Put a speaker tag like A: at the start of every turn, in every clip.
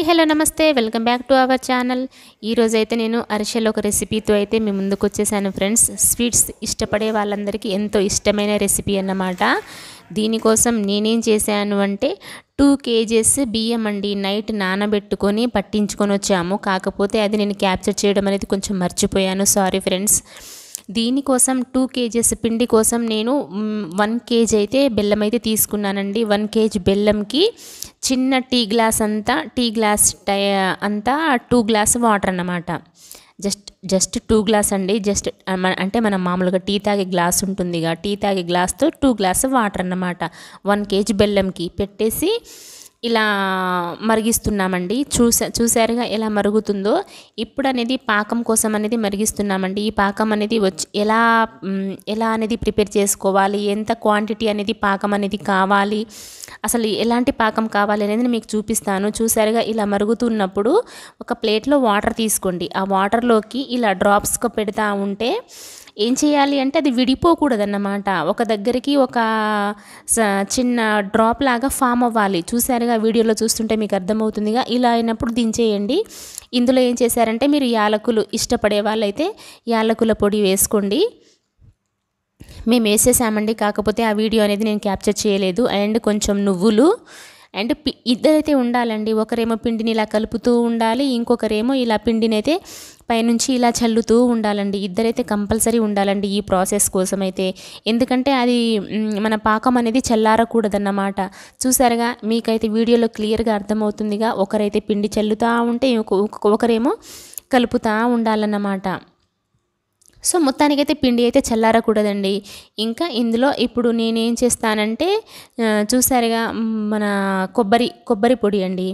A: hi hello నమస్తే welcome back to our channel ఈరోజు అయితే నేను అరిసెలో ఒక రెసిపీతో అయితే మీ ముందుకు వచ్చేసాను ఫ్రెండ్స్ స్వీట్స్ ఇష్టపడే వాళ్ళందరికీ ఎంతో ఇష్టమైన రెసిపీ అన్నమాట దీనికోసం నేనేం చేశాను అంటే టూ కేజెస్ బియ్యం అండి నైట్ నానబెట్టుకొని పట్టించుకొని వచ్చాము కాకపోతే అది నేను క్యాప్చర్ చేయడం అనేది కొంచెం మర్చిపోయాను సారీ ఫ్రెండ్స్ దీనికోసం టూ కేజెస్ పిండి కోసం నేను వన్ కేజీ అయితే బెల్లం అయితే తీసుకున్నానండి వన్ కేజీ బెల్లంకి చిన్న టీ గ్లాస్ అంతా టీ గ్లాస్ అంతా టూ గ్లాస్ వాటర్ అన్నమాట జస్ట్ జస్ట్ టూ గ్లాస్ అండి జస్ట్ అంటే మనం మామూలుగా టీ తాగే గ్లాస్ ఉంటుందిగా టీ తాగే గ్లాస్తో టూ గ్లాస్ వాటర్ అన్నమాట వన్ కేజీ బెల్లంకి పెట్టేసి ఇలా మరిగిస్తున్నామండి చూసా చూసారుగా ఎలా మరుగుతుందో ఇప్పుడు అనేది పాకం కోసం అనేది మరిగిస్తున్నామండి ఈ పాకం అనేది వచ్చి ఎలా ఎలా అనేది ప్రిపేర్ చేసుకోవాలి ఎంత క్వాంటిటీ అనేది పాకం అనేది కావాలి అసలు ఎలాంటి పాకం కావాలి అనేది మీకు చూపిస్తాను చూసారుగా ఇలా మరుగుతున్నప్పుడు ఒక ప్లేట్లో వాటర్ తీసుకోండి ఆ వాటర్లోకి ఇలా డ్రాప్స్గా పెడతా ఉంటే ఏం చేయాలి అంటే అది విడిపోకూడదన్నమాట ఒక దగ్గరికి ఒక చిన్న డ్రాప్ లాగా ఫామ్ అవ్వాలి చూసారుగా వీడియోలో చూస్తుంటే మీకు అర్థమవుతుందిగా ఇలా అయినప్పుడు దించేయండి ఇందులో ఏం చేశారంటే మీరు యాలకులు ఇష్టపడే వాళ్ళైతే యాలకుల పొడి వేసుకోండి మేము వేసేసామండి కాకపోతే ఆ వీడియో అనేది నేను క్యాప్చర్ చేయలేదు అండ్ కొంచెం నువ్వులు అండ్ ఇద్దరైతే ఉండాలండి ఒకరేమో పిండిని ఇలా కలుపుతూ ఉండాలి ఇంకొకరేమో ఇలా పిండిని అయితే పైనుంచి ఇలా చల్లుతూ ఉండాలండి ఇద్దరైతే కంపల్సరీ ఉండాలండి ఈ ప్రాసెస్ కోసం అయితే ఎందుకంటే అది మన పాకం అనేది చల్లారకూడదన్నమాట చూసారుగా మీకైతే వీడియోలో క్లియర్గా అర్థమవుతుందిగా ఒకరైతే పిండి చల్లుతూ ఉంటే ఒకరేమో కలుపుతూ ఉండాలన్నమాట సో మొత్తానికైతే పిండి అయితే చల్లారకూడదండి ఇంకా ఇందులో ఇప్పుడు నేనేం చేస్తానంటే చూసారుగా మన కొబ్బరి కొబ్బరి పొడి అండి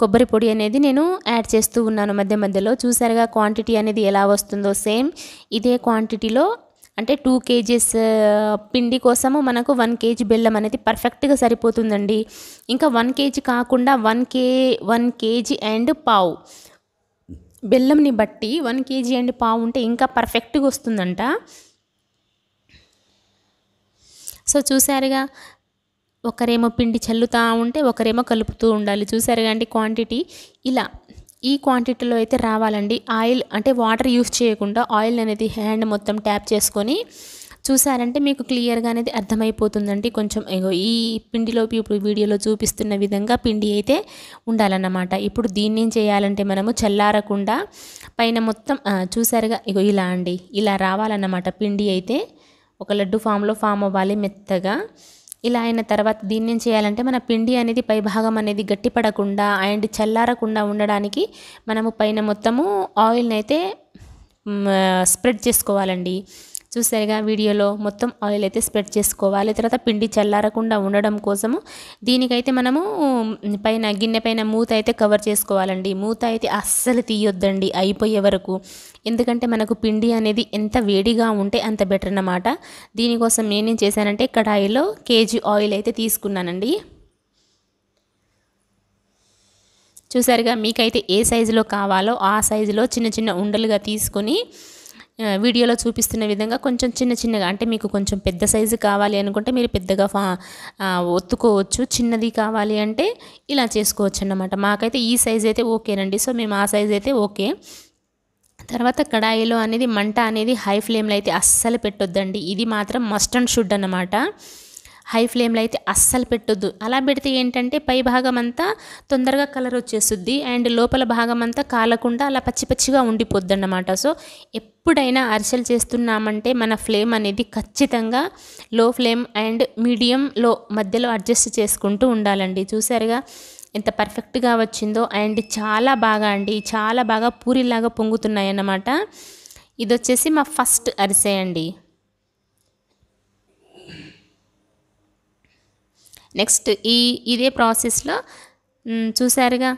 A: కొబ్బరి పొడి అనేది నేను యాడ్ చేస్తూ ఉన్నాను మధ్య మధ్యలో చూసారుగా క్వాంటిటీ అనేది ఎలా వస్తుందో సేమ్ ఇదే క్వాంటిటీలో అంటే టూ కేజీస్ పిండి కోసము మనకు వన్ కేజీ బెల్లం అనేది పర్ఫెక్ట్గా సరిపోతుందండి ఇంకా వన్ కేజీ కాకుండా one K one kg and పావు బెల్లంని బట్టి వన్ కేజీ అండ్ పావు ఉంటే ఇంకా పర్ఫెక్ట్గా వస్తుందంట సో చూసారుగా ఒకరేమో పిండి చల్లుతూ ఉంటే ఒకరేమో కలుపుతూ ఉండాలి చూసారు అండి క్వాంటిటీ ఇలా ఈ క్వాంటిటీలో అయితే రావాలండి ఆయిల్ అంటే వాటర్ యూస్ చేయకుండా ఆయిల్ అనేది హ్యాండ్ మొత్తం ట్యాప్ చేసుకొని చూసారంటే మీకు క్లియర్గా అనేది అర్థమైపోతుందండి కొంచెం ఈ పిండిలో ఇప్పుడు వీడియోలో చూపిస్తున్న విధంగా పిండి అయితే ఉండాలన్నమాట ఇప్పుడు దీన్ని ఏం చేయాలంటే మనము చల్లారకుండా పైన మొత్తం చూసారుగా ఇగో ఇలా అండి ఇలా రావాలన్నమాట పిండి అయితే ఒక లడ్డు ఫామ్లో ఫామ్ అవ్వాలి మెత్తగా ఇలా అయిన తర్వాత దీన్ని ఏం చేయాలంటే మన పిండి అనేది పై భాగం అనేది గట్టిపడకుండా అండ్ చల్లారకుండా ఉండడానికి మనము పైన మొత్తము ఆయిల్ని అయితే స్ప్రెడ్ చేసుకోవాలండి చూసారుగా వీడియోలో మొత్తం ఆయిల్ అయితే స్ప్రెడ్ చేసుకోవాలి తర్వాత పిండి చల్లారకుండా ఉండడం కోసము దీనికైతే మనము పైన గిన్నె పైన మూత అయితే కవర్ చేసుకోవాలండి మూత అయితే అస్సలు తీయొద్దండి అయిపోయే వరకు ఎందుకంటే మనకు పిండి అనేది ఎంత వేడిగా ఉంటే అంత బెటర్ అన్నమాట దీనికోసం నేనేం చేశానంటే కడాయిలో కేజీ ఆయిల్ అయితే తీసుకున్నానండి చూసారుగా మీకైతే ఏ సైజులో కావాలో ఆ సైజులో చిన్న చిన్న ఉండలుగా తీసుకొని వీడియోలో చూపిస్తున్న విధంగా కొంచెం చిన్న చిన్నగా అంటే మీకు కొంచెం పెద్ద సైజు కావాలి అనుకుంటే మీరు పెద్దగా ఫా ఒత్తుకోవచ్చు చిన్నది కావాలి అంటే ఇలా చేసుకోవచ్చు అన్నమాట మాకైతే ఈ సైజ్ అయితే ఓకేనండి సో మేము ఆ సైజ్ అయితే ఓకే తర్వాత కడాయిలో అనేది మంట అనేది హై ఫ్లేమ్లో అయితే అస్సలు పెట్టొద్దండి ఇది మాత్రం మస్ట్ అండ్ షుడ్ అన్నమాట హై ఫ్లేమ్లో అయితే అస్సలు పెట్టొద్దు అలా పెడితే ఏంటంటే పై భాగం అంతా తొందరగా కలర్ వచ్చేస్తుంది అండ్ లోపల భాగం అంతా కాలకుండా అలా పచ్చి పచ్చిగా ఉండిపోద్ది అన్నమాట సో ఎప్పుడైనా అరిసెలు చేస్తున్నామంటే మన ఫ్లేమ్ అనేది ఖచ్చితంగా లో ఫ్లేమ్ అండ్ మీడియం లో మధ్యలో అడ్జస్ట్ చేసుకుంటూ ఉండాలండి చూసారుగా ఎంత పర్ఫెక్ట్గా వచ్చిందో అండ్ చాలా బాగా అండి చాలా బాగా పూరిలాగా పొంగుతున్నాయి అన్నమాట ఇది వచ్చేసి మా ఫస్ట్ అరిసే అండి నెక్స్ట్ ఈ ఇదే ప్రాసెస్లో చూసారుగా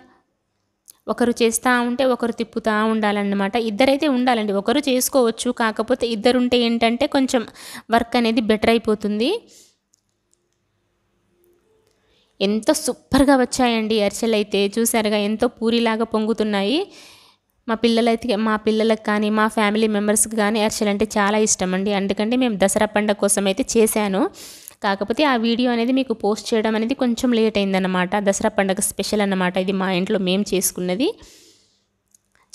A: ఒకరు చేస్తూ ఉంటే ఒకరు తిప్పుతూ ఉండాలన్నమాట ఇద్దరైతే ఉండాలండి ఒకరు చేసుకోవచ్చు కాకపోతే ఇద్దరుంటే ఏంటంటే కొంచెం వర్క్ అనేది బెటర్ అయిపోతుంది ఎంత సూపర్గా వచ్చాయండి అరిసెలు అయితే చూసారుగా ఎంతో పూరిలాగా పొంగుతున్నాయి మా పిల్లలైతే మా పిల్లలకు కానీ మా ఫ్యామిలీ మెంబర్స్కి కానీ అరిసెలు అంటే చాలా ఇష్టం అండి అందుకంటే మేము దసరా పండగ కోసం అయితే చేశాను కాకపోతే ఆ వీడియో అనేది మీకు పోస్ట్ చేయడం అనేది కొంచెం లేట్ అయిందన్నమాట దసరా పండగ స్పెషల్ అన్నమాట ఇది మా ఇంట్లో మేము చేసుకున్నది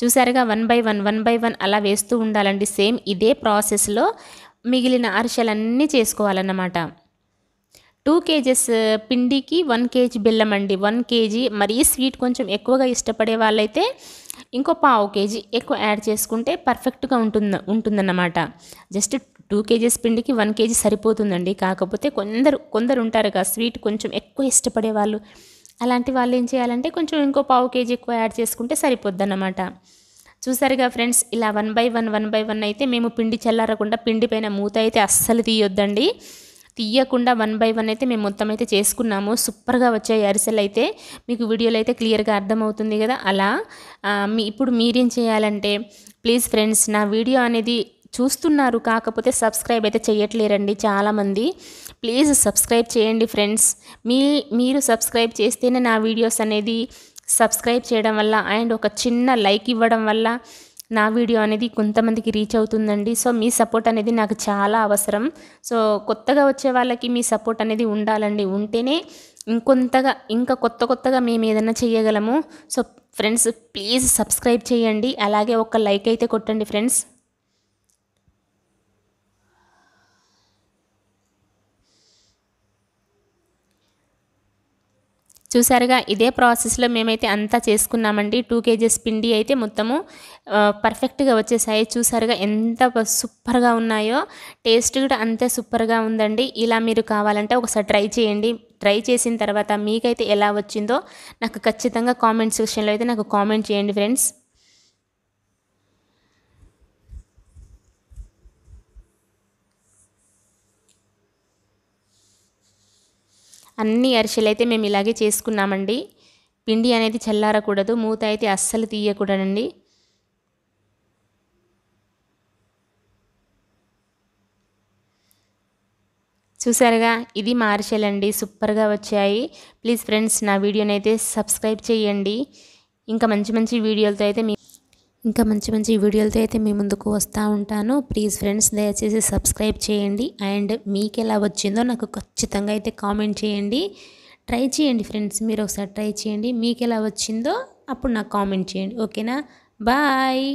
A: చూసారుగా one by one one by one అలా వేస్తూ ఉండాలండి సేమ్ ఇదే ప్రాసెస్లో మిగిలిన అరిసెలన్నీ చేసుకోవాలన్నమాట టూ కేజెస్ పిండికి వన్ కేజీ బెల్లం అండి వన్ కేజీ మరీ స్వీట్ కొంచెం ఎక్కువగా ఇష్టపడే వాళ్ళైతే ఇంకో పావు కేజీ ఎక్కువ యాడ్ చేసుకుంటే పర్ఫెక్ట్గా ఉంటుంది ఉంటుందన్నమాట జస్ట్ టూ కేజీస్ పిండికి వన్ కేజీ సరిపోతుందండి కాకపోతే కొందరు కొందరు ఉంటారు కదా స్వీట్ కొంచెం ఎక్కువ ఇష్టపడే వాళ్ళు అలాంటి వాళ్ళు ఏం చేయాలంటే కొంచెం ఇంకో పావు కేజీ ఎక్కువ యాడ్ చేసుకుంటే సరిపోద్దన్నమాట చూసారుగా ఫ్రెండ్స్ ఇలా one by one one by one అయితే మేము పిండి చల్లారకుండా పిండి పైన మూత అయితే అస్సలు తీయొద్దండి తీయకుండా వన్ బై వన్ అయితే మేము మొత్తం అయితే చేసుకున్నాము సూపర్గా వచ్చాయి అరిసెలు అయితే మీకు వీడియోలు అయితే క్లియర్గా అర్థమవుతుంది కదా అలా మీ ఇప్పుడు మీరేం చేయాలంటే ప్లీజ్ ఫ్రెండ్స్ నా వీడియో అనేది చూస్తున్నారు కాకపోతే సబ్స్క్రైబ్ అయితే చేయట్లేరండి చాలామంది ప్లీజ్ సబ్స్క్రైబ్ చేయండి ఫ్రెండ్స్ మీ మీరు సబ్స్క్రైబ్ చేస్తేనే నా వీడియోస్ అనేది సబ్స్క్రైబ్ చేయడం వల్ల అండ్ ఒక చిన్న లైక్ ఇవ్వడం వల్ల నా వీడియో అనేది కొంతమందికి రీచ్ అవుతుందండి సో మీ సపోర్ట్ అనేది నాకు చాలా అవసరం సో కొత్తగా వచ్చే వాళ్ళకి మీ సపోర్ట్ అనేది ఉండాలండి ఉంటేనే ఇంకొంతగా ఇంకా కొత్త కొత్తగా మేము ఏదైనా చేయగలము సో ఫ్రెండ్స్ ప్లీజ్ సబ్స్క్రైబ్ చేయండి అలాగే ఒక లైక్ అయితే కొట్టండి ఫ్రెండ్స్ చూసారుగా ఇదే ప్రాసెస్లో మేమైతే అంతా చేసుకున్నామండి టూ కేజెస్ పిండి అయితే మొత్తము పర్ఫెక్ట్గా వచ్చేసాయి చూసారుగా ఎంత సూపర్గా ఉన్నాయో టేస్ట్ కూడా అంతే సూపర్గా ఉందండి ఇలా మీరు కావాలంటే ఒకసారి ట్రై చేయండి ట్రై చేసిన తర్వాత మీకైతే ఎలా వచ్చిందో నాకు ఖచ్చితంగా కామెంట్ సెక్షన్లో అయితే నాకు కామెంట్ చేయండి ఫ్రెండ్స్ అన్ని అరిసెలు అయితే మేము ఇలాగే చేసుకున్నామండి పిండి అనేది చల్లారకూడదు మూత అయితే అస్సలు తీయకూడదండి చూసారుగా ఇది మా అరిసెలండి సూపర్గా వచ్చాయి ప్లీజ్ ఫ్రెండ్స్ నా వీడియోనైతే సబ్స్క్రైబ్ చేయండి ఇంకా మంచి మంచి వీడియోలతో అయితే మీ ఇంకా మంచి మంచి వీడియోలతో అయితే మీ ముందుకు వస్తూ ఉంటాను ప్లీజ్ ఫ్రెండ్స్ దయచేసి సబ్స్క్రైబ్ చేయండి అండ్ మీకు ఎలా వచ్చిందో నాకు ఖచ్చితంగా అయితే కామెంట్ చేయండి ట్రై చేయండి ఫ్రెండ్స్ మీరు ఒకసారి ట్రై చేయండి మీకు ఎలా వచ్చిందో అప్పుడు నాకు కామెంట్ చేయండి ఓకేనా బాయ్